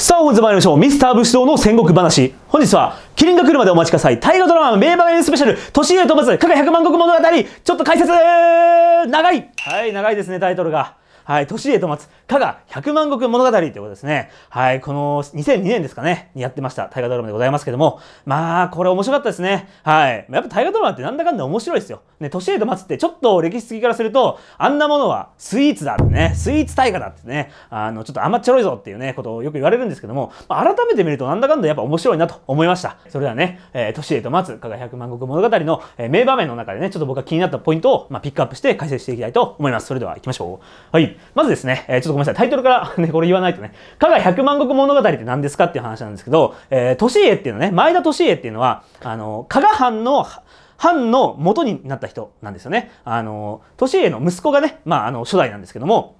さあ、本日参りましょう。ミスター武士道の戦国話。本日は、麒麟が来るまでお待ちください。大河ドラマ、名場面スペシャル、年上討伐、加賀百万国物語、ちょっと解説長いはい、長いですね、タイトルが。はい、年へと待つ、加賀百万石物語ということですね。はい、この2002年ですかね、にやってました、大河ドラマでございますけども、まあ、これ面白かったですね。はい。やっぱ大河ドラマってなんだかんだ面白いですよ。ね、年へと待つってちょっと歴史的からすると、あんなものはスイーツだってね、スイーツ大河だってね、あの、ちょっと甘っちょろいぞっていうね、ことをよく言われるんですけども、まあ、改めて見るとなんだかんだやっぱ面白いなと思いました。それではね、えー、年へと待つ、加賀百万石物語の、えー、名場面の中でね、ちょっと僕が気になったポイントを、まあ、ピックアップして解説していきたいと思います。それでは行きましょう。はい。まずですね、えー、ちょっとごめんなさい、タイトルからね、これ言わないとね、加賀百万石物語って何ですかっていう話なんですけど、えー、利家っていうのね、前田利家っていうのは、あの、加賀藩の、藩の元になった人なんですよね。あの、利家の息子がね、まあ、あの、初代なんですけども、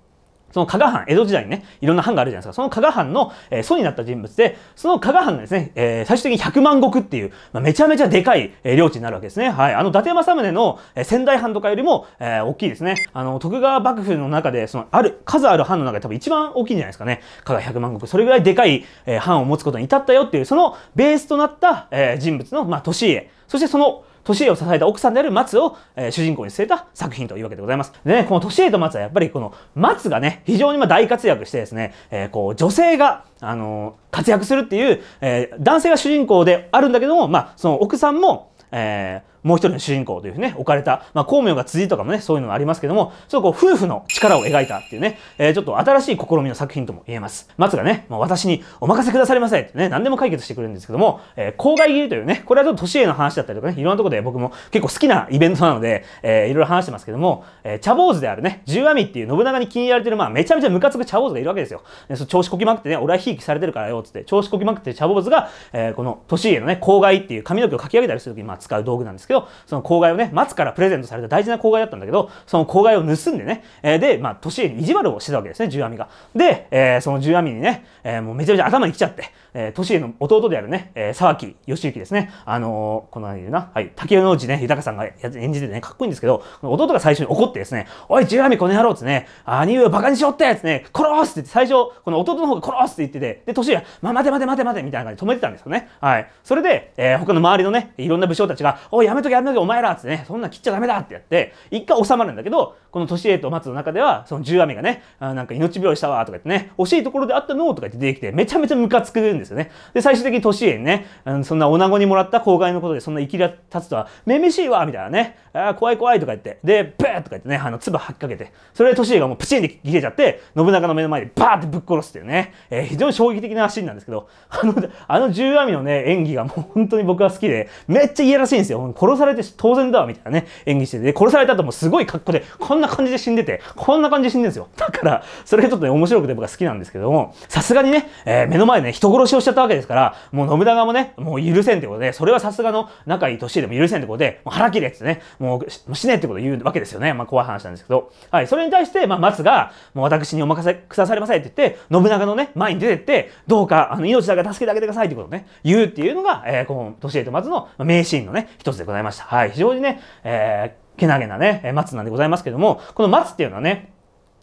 その加賀藩、江戸時代にね、いろんな藩があるじゃないですか。その加賀藩の、えー、祖になった人物で、その加賀藩がですね、えー、最終的に100万石っていう、まあ、めちゃめちゃでかい、えー、領地になるわけですね。はい。あの、伊達政宗の、えー、仙台藩とかよりも、えー、大きいですね。あの、徳川幕府の中で、その、ある、数ある藩の中で多分一番大きいんじゃないですかね。加賀100万石。それぐらいでかい、えー、藩を持つことに至ったよっていう、そのベースとなった、えー、人物の、まあ、年家。そしてその、年家を支えた奥さんである松を、えー、主人公に据えた作品というわけでございます。でね、この年家と松はやっぱりこの松がね、非常にま大活躍してですね、えー、こう女性が、あのー、活躍するっていう、え男性が主人公であるんだけども、まあ、その奥さんも、えもう一人の主人公というね、置かれた、まあ、孔明が辻とかもね、そういうのがありますけども、そうこう、夫婦の力を描いたっていうね、えー、ちょっと新しい試みの作品とも言えます。松がね、もう私にお任せくださりませんってね、何でも解決してくれるんですけども、えー、公害切りというね、これはちょっと年への話だったりとかね、いろんなところで僕も結構好きなイベントなので、えー、いろいろ話してますけども、えー、茶坊主であるね、十阿弥っていう信長に気に入られてる、まあ、めちゃめちゃムカつく茶坊主がいるわけですよ。でそ調子こきまくってね、俺はひいきされてるからよ、つって、調子こきまくって茶坊主が、えー、この年へのね、公害っていう髪の毛をかき上げたりするときに、まあ、使う道具なんですけど、その公害をね、松からプレゼントされた大事な公害だったんだけど、その公害を盗んでね、えー、で、まあ、年恵に意地悪をしてたわけですね、十阿弥が。で、えー、その十阿弥にね、えー、もうめちゃめちゃ頭に来ちゃって、えー、年恵の弟であるね、えー、沢木義行ですね、あのー、この間言うな、はい、竹内ね、豊さんが演じてね、かっこいいんですけど、弟が最初に怒ってですね、おい、十阿弥この野郎っつね、兄上をバカにしよってやつね、殺すって最初、この弟の方が殺すって言ってて、で、年恵、まあ、待て待て待て待てみたいな感じで止めてたんですよね。はい。それで、えー、他の周りのね、いろんな武将たちが、おい、やめめとけやめとけお前らっつってね、そんなん切っちゃダメだってやって、一回収まるんだけど、この年市と松の中では、その十雨がね、あなんか命拾いしたわとか言ってね、惜しいところであったのとか言って出てきて、めちゃめちゃムカつくんですよね。で、最終的に年市にね、うん、そんな女子にもらった公害のことでそんな生き立つとは、めめしいわみたいなね、あ怖い怖いとか言って、で、ブーとか言ってね、あの、唾吐きかけて、それで年市がもうプチンで切れちゃって、信長の目の前でバーってぶっ殺すっていうね、えー、非常に衝撃的なシーンなんですけど、あの、あの十雨のね、演技がもう本当に僕は好きで、めっちゃいやらしいんですよ。殺されて当然だわみたいなね、演技してて、殺された後もすごい格好で、こんな感じで死んでて、こんな感じで死んでるんですよ。だから、それがちょっとね、面白くて僕は好きなんですけども、さすがにね、えー、目の前でね、人殺しをしちゃったわけですから、もう信長もね、もう許せんってことで、それはさすがの仲いい年でも許せんってことで、もう腹切れってね、もう死ねってことを言うわけですよね。まあ、怖い話なんですけど。はい、それに対して、まあ、松が、もう私にお任せくだされませんって言って、信長のね、前に出てって、どうか、あの、命だけ助けてあげてくださいってことをね、言うっていうのが、えー、この、年江と松の名シーンのね、一つでございました。はい、非常にね、えーけなげなね、松なんでございますけども、この松っていうのはね、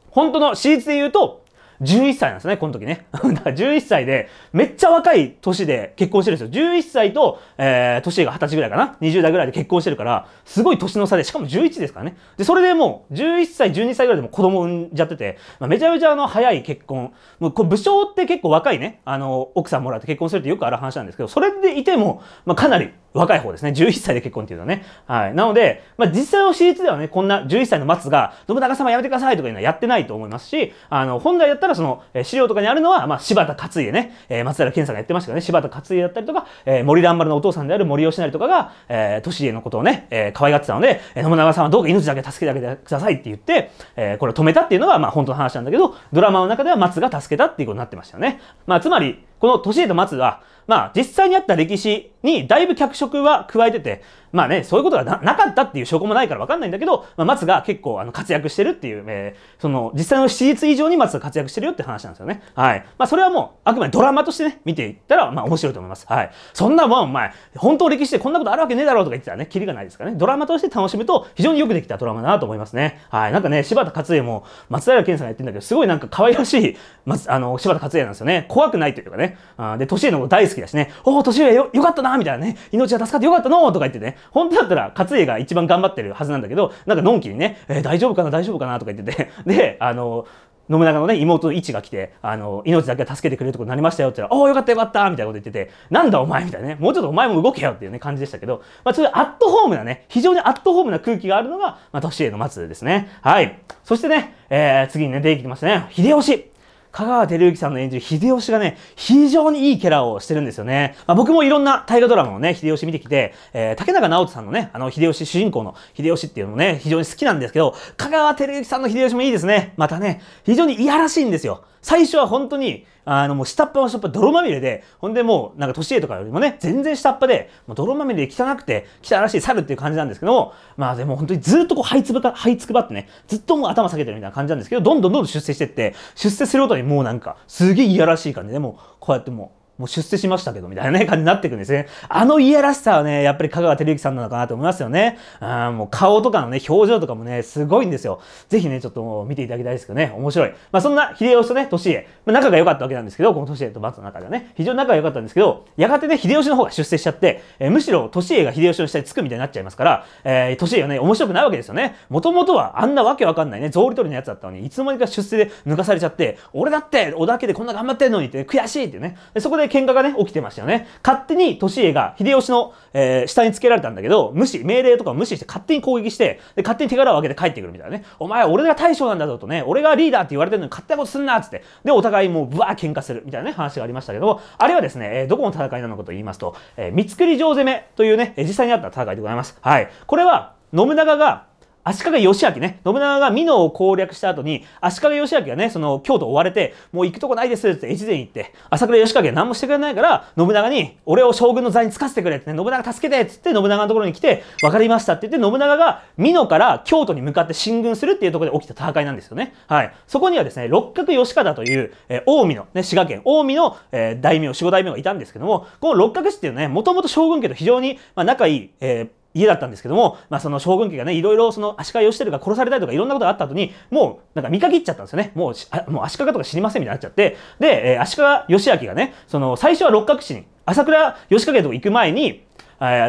本当の私立で言うと、11歳なんですね、この時ね。だから11歳で、めっちゃ若い年で結婚してるんですよ。11歳と、えー、年が20歳ぐらいかな。20代ぐらいで結婚してるから、すごい年の差で、しかも11ですからね。で、それでもう、11歳、12歳ぐらいでも子供産んじゃってて、まあ、めちゃめちゃあの、早い結婚。もう、こ武将って結構若いね、あの、奥さんもらって結婚するってよくある話なんですけど、それでいても、まあ、かなり若い方ですね。11歳で結婚っていうのはね。はい。なので、まあ、実際の私立ではね、こんな11歳の松が、信長様やめてくださいとかいうのはやってないと思いますし、あの、本来だったらその、え資料とかにあるのは、まあ、柴田勝家ね、えー、松平健さんがやってましたけどね、柴田勝家だったりとか、えー、森蘭丸のお父さんである森吉成とかが、えー、利家のことをね、えー、可愛がってたので、えー、信長様どうか命だけ助けてあげてくださいって言って、えー、これを止めたっていうのが、まあ、本当の話なんだけど、ドラマの中では松が助けたっていうことになってましたよね。まあ、つまり、この年家と松は、まあ実際にあった歴史にだいぶ脚色は加えてて、まあね、そういうことがなかったっていう証拠もないからわかんないんだけど、まあ、松が結構あの活躍してるっていう、えー、その、実際の史実以上に松が活躍してるよって話なんですよね。はい。まあ、それはもう、あくまでドラマとしてね、見ていったら、まあ、面白いと思います。はい。そんなもん、お前、本当歴史でこんなことあるわけねえだろうとか言ってたらね、キリがないですからね。ドラマとして楽しむと、非常によくできたドラマだなと思いますね。はい。なんかね、柴田勝家も、松平健さんがやってるんだけど、すごいなんか可愛らしい、松、あの、柴田勝家なんですよね。怖くないというかね。あで、年上のこと大好きだしね、おお、年上よ、よかったなみたいなね、命が助かってよかったのとか言ってね、本当だったら勝家が一番頑張ってるはずなんだけど、なんかのんきにね、えー、大丈夫かな、大丈夫かなとか言ってて、で、あの、信長のね、妹のが来て、あの、命だけは助けてくれるとこになりましたよって言ったら、おお、よかったよかったみたいなこと言ってて、なんだお前みたいなね、もうちょっとお前も動けよっていうね、感じでしたけど、まあ、そういうアットホームなね、非常にアットホームな空気があるのが、まあ、年への末ですね。はい。そしてね、えー、次にね、出てきましたね、秀吉。香川照之さんの演じる秀吉がね、非常にいいキャラをしてるんですよね。まあ、僕もいろんな大河ドラマをね、秀吉見てきて、えー、竹中直人さんのね、あの、秀吉、主人公の秀吉っていうのもね、非常に好きなんですけど、香川照之さんの秀吉もいいですね。またね、非常にいやらしいんですよ。最初は本当に、あの、もう下っ端は下っ端、泥まみれで、ほんでもう、なんか年恵とかよりもね、全然下っ端で、もう泥まみれで汚くて、汚らしい猿っていう感じなんですけども、まあでも本当にずっとこう、這いつば、這いつくばってね、ずっともう頭下げてるみたいな感じなんですけど、どんどんどんどん出世してって、出世することにもうなんか、すげえいやらしい感じで、もうこうやってもう、もう出世しましたけど、みたいなね、感じになっていくんですね。あのいやらしさはね、やっぱり香川照之さんなのかなと思いますよね。あもう顔とかのね、表情とかもね、すごいんですよ。ぜひね、ちょっと見ていただきたいですけどね、面白い。まあそんな秀吉とね、利家、まあ、仲が良かったわけなんですけど、この利家と松の中ではね、非常に仲が良かったんですけど、やがてね、秀吉の方が出世しちゃって、えー、むしろ利家が秀吉の下につくみたいになっちゃいますから、えー、利家はね、面白くないわけですよね。もともとはあんなわけわかんないね、草履取りのやつだったのに、いつの間にか出世で抜かされちゃって、俺だって、織田家でこんな頑張ってんのにって、悔しいってね。そこでで喧嘩がね、起きてましたよね。勝手に利家が秀吉の、えー、下につけられたんだけど、無視、命令とか無視して勝手に攻撃して、で、勝手に手柄を上げて帰ってくるみたいなね。お前、俺が大将なんだぞとね、俺がリーダーって言われてるのに勝手なことすんなっつって、で、お互いもうぶわー喧嘩するみたいなね、話がありましたけども、あれはですね、えー、どこの戦いなのかと言いますと、えー、三つ城城攻めというね、実際にあった戦いでございます。はい。これは、信長が足利義明ね、信長が美濃を攻略した後に、足利義明がね、その京都追われて、もう行くとこないですって越前行って、朝倉義景は何もしてくれないから、信長に、俺を将軍の座につかせてくれってね、信長助けてっつって信長のところに来て、分かりましたって言って、信長が美濃から京都に向かって進軍するっていうところで起きた戦いなんですよね。はい。そこにはですね、六角義方という、えー、近江の、ね、滋賀県、近江の、えー、大名、守護大名がいたんですけども、この六角氏っていうね、もともと将軍家と非常に、まあ、仲いい、えー家だったんですけども、まあ、その将軍家がね、いろいろその足利義輝が殺されたりとかいろんなことがあった後に、もうなんか見限っちゃったんですよね。もう、あもう足利とか知りませんみたいになっちゃって、で、えー、足利義明がね、その最初は六角氏に、朝倉義景とこ行く前に、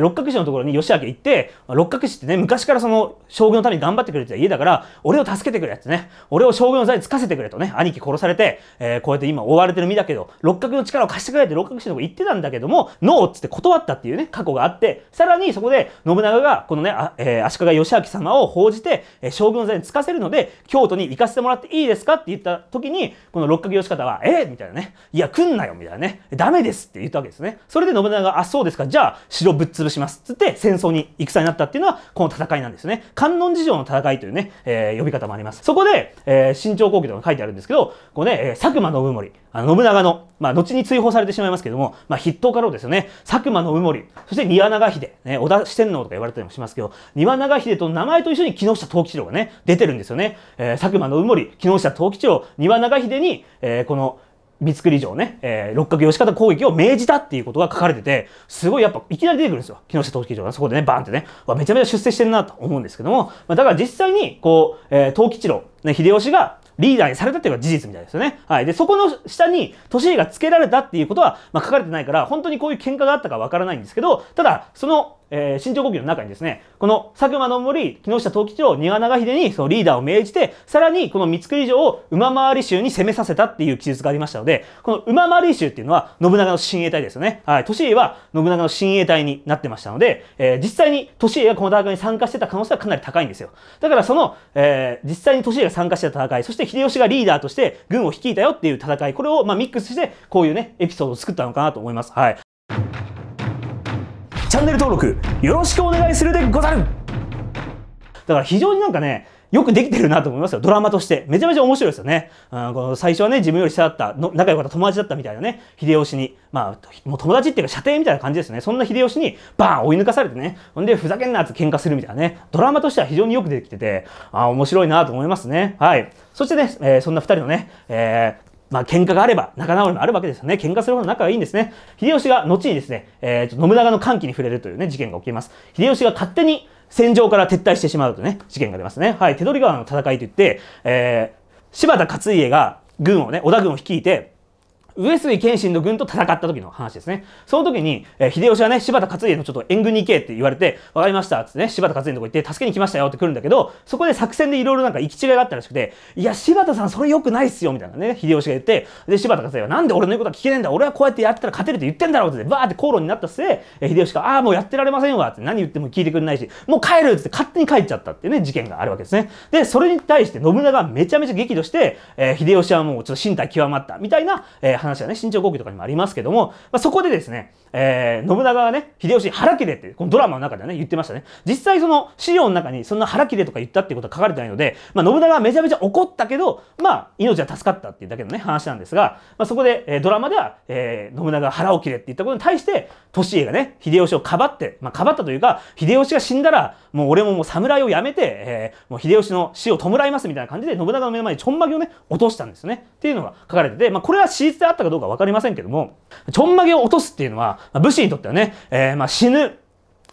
六角氏のところに義明行って、六角氏ってね、昔からその将軍のために頑張ってくれてた家だから、俺を助けてくれってね、俺を将軍の座につかせてくれとね、兄貴殺されて、えー、こうやって今追われてる身だけど、六角の力を貸してくれって六角氏のとこ行ってたんだけども、ノーっつって断ったっていうね、過去があって、さらにそこで信長が、このね、あえー、足利義明様を報じて、えー、将軍の座につかせるので、京都に行かせてもらっていいですかって言った時に、この六角義方は、えー、みたいなね、いや、来んなよみたいなね、ダメですって言ったわけですね。それで信長が、あ、そうですか、じゃあ、白ぶっ潰します。つって戦争に、戦になったっていうのは、この戦いなんですね。観音寺城の戦いというね、えー、呼び方もあります。そこで、えー、新朝後期とか書いてあるんですけど、こうね、えー、佐久間信盛、あの、信長の、まあ、後に追放されてしまいますけども、まあ、筆頭家老ですよね。佐久間信盛、そして庭長秀、ね、織田四天王とか言われたりもしますけど、庭長秀と名前と一緒に木下藤吉郎がね、出てるんですよね。えー、佐久間信盛、木下藤吉郎、庭長秀に、えー、この、三ツ城ね、えー、六角義方攻撃を命じたっていうことが書かれてて、すごいやっぱいきなり出てくるんですよ。木下東吉郎がそこでね、バーンってね、わめちゃめちゃ出世してるなと思うんですけども、まあ、だから実際に、こう、えー、吉郎、ね、秀吉がリーダーにされたっていうのが事実みたいですよね。はい。で、そこの下に、利家が付けられたっていうことは、まあ、書かれてないから、本当にこういう喧嘩があったかわからないんですけど、ただ、その、えー、新潮国旗の中にですね、この佐久間の森、木下藤吉郎、庭長秀にそのリーダーを命じて、さらにこの三圀城を馬回り衆に攻めさせたっていう記述がありましたので、この馬回り衆っていうのは信長の親衛隊ですよね。はい。利家は信長の親衛隊になってましたので、えー、実際に利家がこの大学に参加してた可能性はかなり高いんですよ。だからその、えー、実際に利家が参加した戦い、そして秀吉がリーダーとして軍を率いたよっていう戦い、これをまミックスして、こういうね、エピソードを作ったのかなと思います。はい。チャンネル登録、よろしくお願いするでござるだから非常になんかね、よくできてるなと思いますよ。ドラマとして。めちゃめちゃ面白いですよね。うん、この最初はね、自分より下だったの、仲良かった友達だったみたいなね、秀吉に、まあ、もう友達っていうか射程みたいな感じですね。そんな秀吉にバーン追い抜かされてね、ほんで、ふざけんなって喧嘩するみたいなね、ドラマとしては非常によくできてて、あ面白いなと思いますね。はい。そしてね、えー、そんな2人のね、えー、まあ、喧嘩があれば、仲直りもあるわけですよね。喧嘩するほど仲がいいんですね。秀吉が後にですね、えー、信長の歓喜に触れるというね、事件が起きます。秀吉が勝手に、戦場から撤退してしまうとね、事件が出ますね。はい、手取川の戦いといって、えー、柴田勝家が軍をね、織田軍を率いて、上杉謙信の軍と戦った時の話ですね。その時に、えー、秀吉はね、柴田勝家のちょっと援軍に行けって言われて、わかりましたっつってね、柴田勝家のとこ行って助けに来ましたよって来るんだけど、そこで作戦でいろいろなんか行き違いがあったらしくて、いや、柴田さんそれ良くないっすよみたいなね、秀吉が言って、で、柴田勝家はなんで俺の言うことは聞けねえんだ俺はこうやってやってたら勝てるって言ってんだろうってバーって口論になった末、え秀吉が、ああ、もうやってられませんわって何言っても聞いてくれないし、もう帰るって勝手に帰っちゃったっていうね、事件があるわけですね。で、それに対して信長めちゃめちゃ激怒して、えー、秀吉はもうちょっと身体極まったみたいな、えー、話はね、新潮後期とかにもありますけども、まあ、そこでですね、えー、信長はね、秀吉腹切れって、このドラマの中ではね、言ってましたね。実際その資料の中にそんな腹切れとか言ったっていうことは書かれてないので、まあ、信長はめちゃめちゃ怒ったけど、まあ、命は助かったっていうだけのね、話なんですが、まあ、そこで、えー、ドラマでは、えー、信長が腹を切れって言ったことに対して、利家がね、秀吉をかばって、まあ、かばったというか、秀吉が死んだら、もう俺ももう侍をやめて、えー、もう秀吉の死を弔いますみたいな感じで、信長の目の前にちょんまげをね、落としたんですよね。っていうのが書かれてて、まあ、これは史実であっったかどうか分かりませんけども、ちょんまげを落とすっていうのは、まあ、武士にとってはね、えー、まあ死ぬ、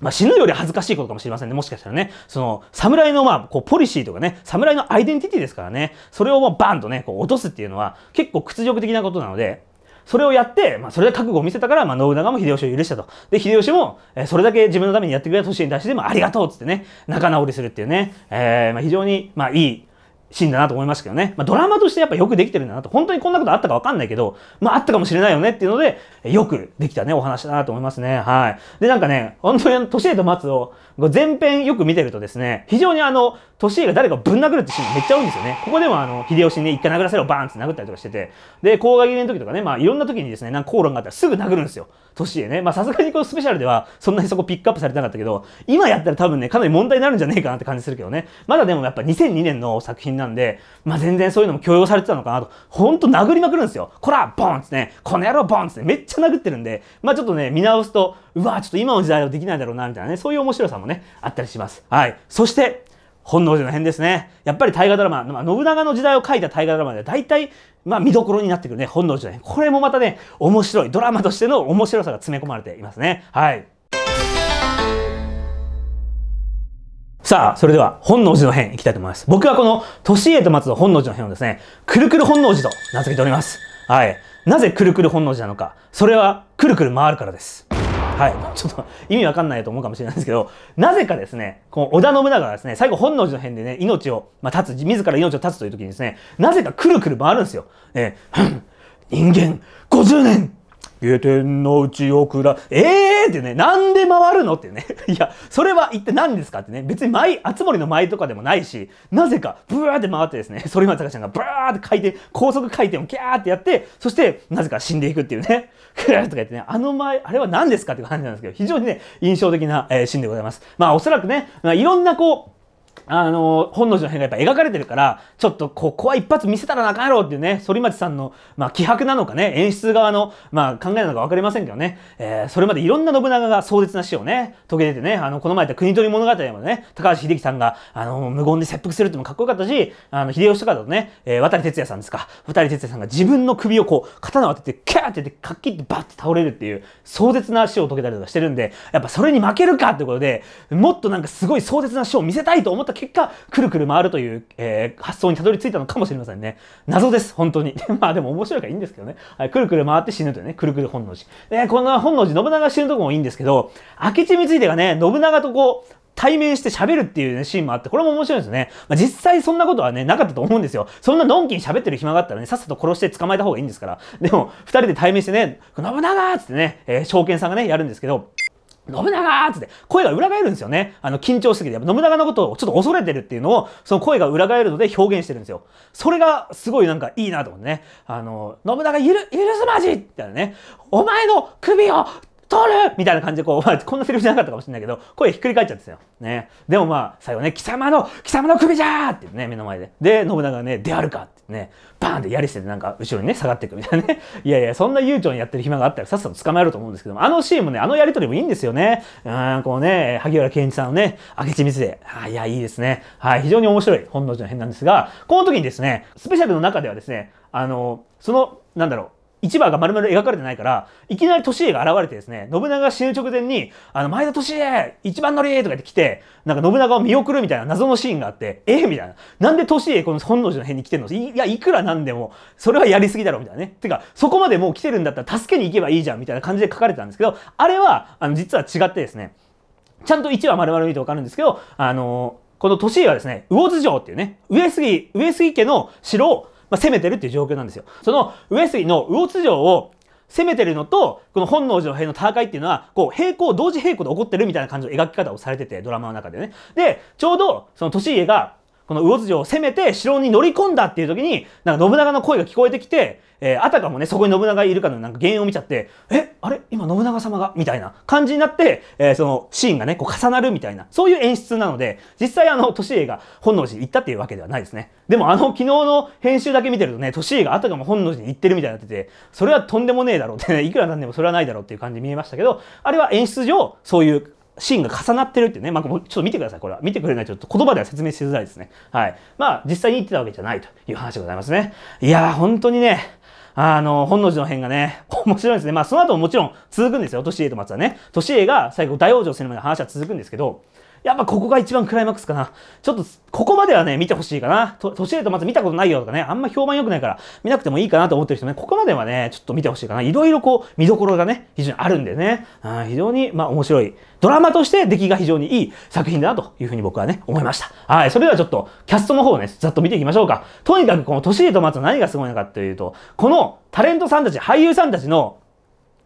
まあ、死ぬより恥ずかしいことかもしれませんね。もしかしたらね。その、侍の、まあ、こう、ポリシーとかね、侍のアイデンティティですからね。それを、もうバンとね、こう、落とすっていうのは、結構屈辱的なことなので、それをやって、まあ、それで覚悟を見せたから、まあ、信長も秀吉を許したと。で、秀吉も、えー、それだけ自分のためにやってくれた年に対して、でも、ありがとうっつってね、仲直りするっていうね、えー、まあ、非常に、まあ、いい、シーンだなと思いましたけどね。まあ、ドラマとしてやっぱよくできてるんだなと。本当にこんなことあったかわかんないけど、まあ、あったかもしれないよねっていうので、よくできたね、お話だなと思いますね。はい。で、なんかね、本当に年と松を、前編よく見てるとですね、非常にあの、年江が誰かぶん殴るってシーンめっちゃ多いんですよね。ここでもあの、秀吉にね、一回殴らせろ、バーンって殴ったりとかしてて、で、甲賀切りの時とかね、まあ、いろんな時にですね、なんか口論があったらすぐ殴るんですよ。年江ね。まあ、さすがにこのスペシャルでは、そんなにそこピックアップされてなかったけど、今やったら多分ね、かなり問題になるんじゃねえかなって感じするけどね。まだでもやっぱ2002年の作品なんで、まあ、全然そういうのも許容されてたのかなと、ほんと殴りまくるんですよ。こら、ボンっつってね、この野郎ボンっつってめっちゃ殴ってるんで、まあ、ちょっとね、見直すと、うわ、ちょっと今の時代はできないだろうな、みたいなね、そういう面白さもね、あったりします。はい。そして、本能寺の変ですね。やっぱり大河ドラマ、まあ、信長の時代を書いた大河ドラマでは大体、まあ、見どころになってくるね、本能寺の変。これもまたね、面白い、ドラマとしての面白さが詰め込まれていますね。はい。さあ、それでは本能寺の変いきたいと思います。僕はこの、年江と松の本能寺の変をですね、くるくる本能寺と名付けております。はい。なぜくるくる本能寺なのか。それは、くるくる回るからです。はい。ちょっと意味わかんないと思うかもしれないんですけど、なぜかですね、この織田信長がですね、最後本能寺の変でね、命を、まあ、立つ、自ら命を立つという時にですね、なぜかくるくる回るんですよ。えー、人間50年下天の内をくら、えーってね、なんで回るのってね。いや、それは一体何ですかってね。別に舞、熱森の舞とかでもないし、なぜか、ブワーって回ってですね、反町隆ちゃんがブワーって回転、高速回転をキャーってやって、そして、なぜか死んでいくっていうね。ク ラーとか言ってね、あの前、あれは何ですかって感じなんですけど、非常にね、印象的な、えー、シーンでございます。まあ、おそらくね、まあ、いろんなこう、あの、本能寺の変がやっぱ描かれてるから、ちょっとここは一発見せたらなかやろうっていうね、反町さんの、まあ、気迫なのかね、演出側の、まあ、考えなのか分かりませんけどね、えー、それまでいろんな信長が壮絶な死をね、遂げててね、あの、この前言った国取物語でもね、高橋秀樹さんが、あの、無言で切腹するってもかっこよかったし、あの、秀吉とかだとね、えー、渡哲也さんですか、渡哲也さんが自分の首をこう、刀を当てて、キャーってって、かっきってバッて倒れるっていう、壮絶な死を遂げたりとかしてるんで、やっぱそれに負けるかってことで、もっとなんかすごい壮絶な死を見せたいと思ったった結果、くるくる回るという、えー、発想にたどり着いたのかもしれませんね。謎です、本当に。まあでも面白いからいいんですけどね。はい、くるくる回って死ぬというね、くるくる本能寺。で、こんな本能寺、信長が死ぬとこもいいんですけど、明智についてがね、信長とこう、対面して喋るっていう、ね、シーンもあって、これも面白いですね。まあ、実際そんなことはね、なかったと思うんですよ。そんなのんきに喋ってる暇があったらね、さっさと殺して捕まえた方がいいんですから。でも、二人で対面してね、信長っつってね、えー、証券さんがね、やるんですけど、信長っつって、声が裏返るんですよね。あの、緊張しすぎて。やっぱ信長のことをちょっと恐れてるっていうのを、その声が裏返るので表現してるんですよ。それがすごいなんかいいなと思ってね。あの、信長ゆる、許すまじみたいなね。お前の首をみたいな感じでこう、まあ、こんなセリフじゃなかったかもしれないけど、声ひっくり返っちゃってすよ。ね。でもまあ、最後ね、貴様の、貴様の首じゃーってね、目の前で。で、信長がね、であるかってね、バーンってやりしててなんか後ろにね、下がっていくみたいなね。いやいや、そんな悠長にやってる暇があったらさっさと捕まえると思うんですけども、あのシーンもね、あのやりとりもいいんですよね。うん、こうね、萩原健一さんのね、明智光秀。あ、いや、いいですね。はい、非常に面白い本能寺の変なんですが、この時にですね、スペシャルの中ではですね、あの、その、なんだろう、1話が丸々描かれてないから、いきなり年家が現れてですね、信長が死ぬ直前に、あの、前田利家一番乗りとか言って来て、なんか信長を見送るみたいな謎のシーンがあって、ええみたいな。なんで利家この本能寺の辺に来てんのいや、いくらなんでも、それはやりすぎだろ、みたいなね。てか、そこまでもう来てるんだったら助けに行けばいいじゃん、みたいな感じで書かれてたんですけど、あれは、あの、実は違ってですね、ちゃんと1話丸々見てわかるんですけど、あのーこの利家はですね、魚津城っていうね、上杉、上杉家の城をまあ、攻めてるっていう状況なんですよ。その上杉の魚津城を攻めてるのと、この本能寺の変の戦いっていうのは、こう、平行、同時並行で起こってるみたいな感じの描き方をされてて、ドラマの中でね。で、ちょうど、その利家が、この魚津城を攻めて城に乗り込んだっていう時に、なんか信長の声が聞こえてきて、えー、あたかもね、そこに信長がいるかのなんか原因を見ちゃって、え、あれ今信長様がみたいな感じになって、えー、そのシーンがね、こう重なるみたいな、そういう演出なので、実際あの、利が本能寺に行ったっていうわけではないですね。でもあの、昨日の編集だけ見てるとね、利家があたかも本能寺に行ってるみたいになってて、それはとんでもねえだろうってね、いくらなんでもそれはないだろうっていう感じに見えましたけど、あれは演出上、そういうシーンが重なってるってね、まあ、ちょっと見てください、これは。見てくれないと、ちょっと言葉では説明しづらいですね。はい。まあ、実際に言ってたわけじゃないという話でございますね。いやー、本当にね、あの、本能寺の変がね、面白いですね。まあ、その後ももちろん続くんですよ、年江と松はね。年江が最後、大往生するまで話は続くんですけど、やっぱここが一番クライマックスかな。ちょっと、ここまではね、見てほしいかな。と、年齢とまず見たことないよとかね、あんま評判良くないから、見なくてもいいかなと思ってる人ね、ここまではね、ちょっと見てほしいかな。いろいろこう、見どころがね、非常にあるんでね、あ非常に、まあ面白い。ドラマとして出来が非常にいい作品だなというふうに僕はね、思いました。はい、それではちょっと、キャストの方をね、ざっと見ていきましょうか。とにかくこの年でとまず何がすごいのかというと、このタレントさんたち、俳優さんたちの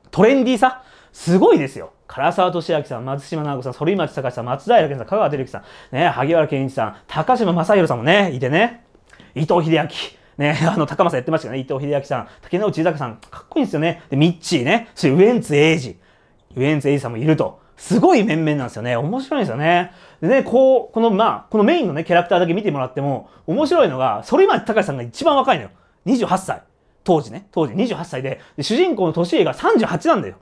トレンディーさ、すごいですよ。唐沢俊明さん、松島直子さん、反町隆さん、松平健さん、香川照之さん、ね、萩原健一さん、高島正宏さんもね、いてね、伊藤英明。ね、あの、高政やってましたね。伊藤英明さん、竹野内豊さん、かっこいいですよね。で、ミッチーね、そウエンツ瑛士。ウエンツ瑛士さんもいると。すごい面々なんですよね。面白いんですよね。でね、こう、この、まあ、このメインのね、キャラクターだけ見てもらっても、面白いのが、反町隆さんが一番若いのよ。28歳。当時ね、当時28歳で、で主人公の年家が38なんだよ。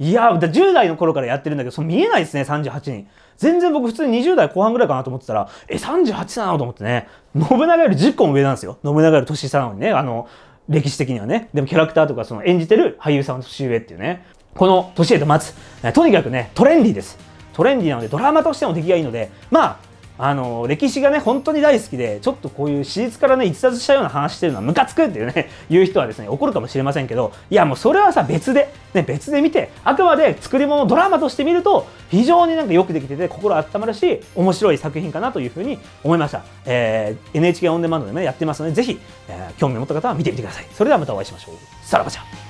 いや、だ10代の頃からやってるんだけど、そ見えないですね、38人。全然僕普通に20代後半ぐらいかなと思ってたら、え、38なのと思ってね、信長より10個も上なんですよ。信長より年下なのにね、あの、歴史的にはね。でもキャラクターとかその演じてる俳優さんの年上っていうね。この年へと待つ。とにかくね、トレンディーです。トレンディーなので、ドラマとしても出来がいいので、まあ、あの歴史がね本当に大好きでちょっとこういう史実からね逸脱したような話してるのはムカつくっていうね 言う人はですね怒るかもしれませんけどいやもうそれはさ別で、ね、別で見てあくまで作り物ドラマとして見ると非常になんかよくできてて心温まるし面白い作品かなというふうに思いました、えー、NHK オンデマンドでも、ね、やってますので是非、えー、興味を持った方は見てみてくださいそれではまたお会いしましょうさらばじゃん